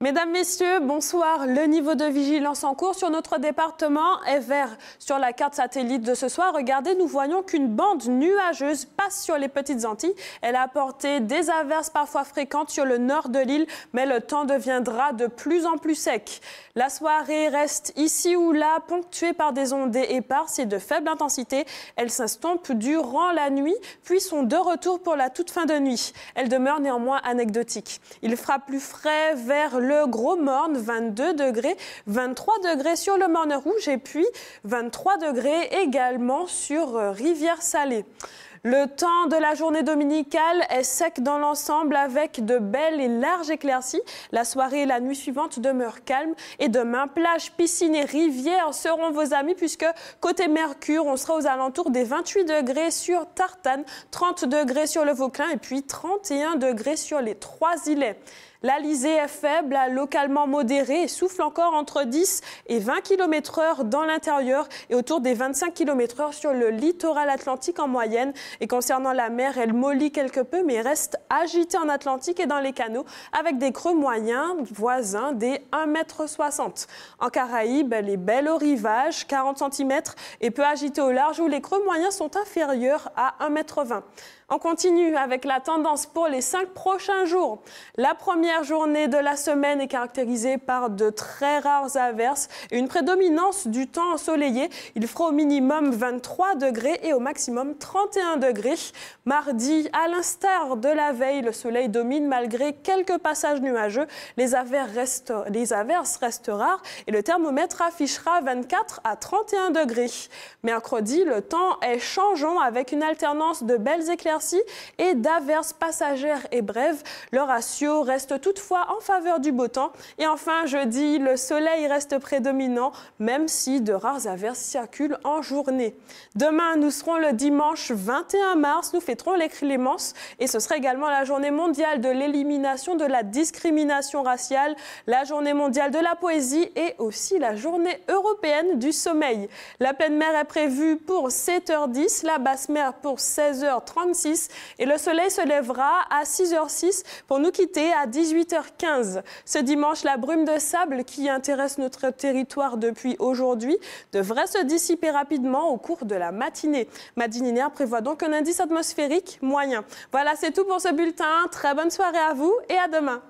Mesdames, Messieurs, bonsoir. Le niveau de vigilance en cours sur notre département est vert. Sur la carte satellite de ce soir, regardez, nous voyons qu'une bande nuageuse passe sur les Petites Antilles. Elle a apporté des averses parfois fréquentes sur le nord de l'île, mais le temps deviendra de plus en plus sec. La soirée reste ici ou là, ponctuée par des ondées éparses et de faible intensité. Elle s'instompe durant la nuit, puis sont de retour pour la toute fin de nuit. Elle demeure néanmoins anecdotique. Il fera plus frais vers le Gros Morne, 22 degrés, 23 degrés sur le Morne Rouge et puis 23 degrés également sur euh, Rivière-Salée. Le temps de la journée dominicale est sec dans l'ensemble avec de belles et larges éclaircies. La soirée et la nuit suivante demeurent calmes. Et demain, plage, piscine et rivière seront vos amis puisque côté Mercure, on sera aux alentours des 28 degrés sur Tartane, 30 degrés sur le Vauclin et puis 31 degrés sur les trois îlets. L'Alizé est faible localement modérée et souffle encore entre 10 et 20 km heure dans l'intérieur et autour des 25 km heure sur le littoral atlantique en moyenne. Et concernant la mer, elle mollit quelque peu mais reste agitée en Atlantique et dans les canaux avec des creux moyens voisins des 1,60 m. En Caraïbes, elle est belle au rivage, 40 cm et peu agitée au large où les creux moyens sont inférieurs à 1,20 m. On continue avec la tendance pour les 5 prochains jours. La première première journée de la semaine est caractérisée par de très rares averses et une prédominance du temps ensoleillé. Il fera au minimum 23 degrés et au maximum 31 degrés. Mardi, à l'instar de la veille, le soleil domine malgré quelques passages nuageux. Les averses restent, les averses restent rares et le thermomètre affichera 24 à 31 degrés. Mercredi, le temps est changeant avec une alternance de belles éclaircies et d'averses passagères et brèves. Le ratio reste toutefois en faveur du beau temps. Et enfin, jeudi, le soleil reste prédominant, même si de rares averses circulent en journée. Demain, nous serons le dimanche 21 mars, nous fêterons les Clémences et ce sera également la journée mondiale de l'élimination de la discrimination raciale, la journée mondiale de la poésie et aussi la journée européenne du sommeil. La pleine mer est prévue pour 7h10, la basse mer pour 16h36 et le soleil se lèvera à 6h06 pour nous quitter à 10 18h15. Ce dimanche, la brume de sable qui intéresse notre territoire depuis aujourd'hui devrait se dissiper rapidement au cours de la matinée. Madininaire prévoit donc un indice atmosphérique moyen. Voilà, c'est tout pour ce bulletin. Très bonne soirée à vous et à demain.